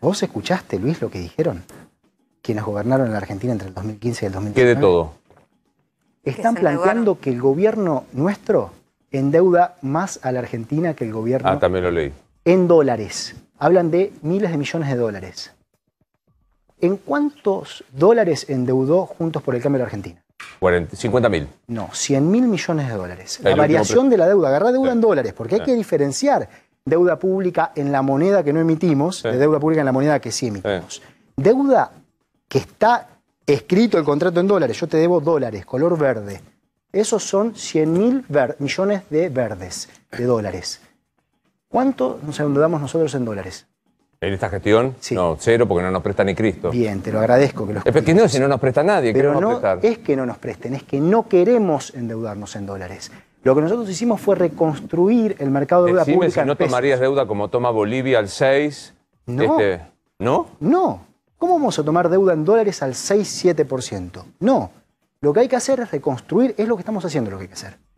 ¿Vos escuchaste, Luis, lo que dijeron? Quienes gobernaron en la Argentina entre el 2015 y el 2019. ¿Qué de todo? Están planteando que el gobierno nuestro endeuda más a la Argentina que el gobierno. Ah, también lo leí. En dólares. Hablan de miles de millones de dólares. ¿En cuántos dólares endeudó Juntos por el Cambio de la Argentina? 40, 50 mil. No, 100 mil millones de dólares. la variación de la deuda, agarra deuda en dólares, porque hay que diferenciar deuda pública en la moneda que no emitimos, deuda pública en la moneda que sí emitimos. Deuda que está escrito el contrato en dólares, yo te debo dólares, color verde. Esos son 100 mil millones de verdes, de dólares. ¿Cuánto nos endeudamos nosotros en dólares? En esta gestión, sí. no, cero, porque no nos presta ni Cristo. Bien, te lo agradezco que lo Es que no, si no nos presta nadie, Pero no es que no nos presten, es que no queremos endeudarnos en dólares. Lo que nosotros hicimos fue reconstruir el mercado de deuda Decime pública. Si no tomarías deuda como toma Bolivia al 6. Este, no. No. ¿Cómo vamos a tomar deuda en dólares al 6-7%? No. Lo que hay que hacer es reconstruir, es lo que estamos haciendo lo que hay que hacer.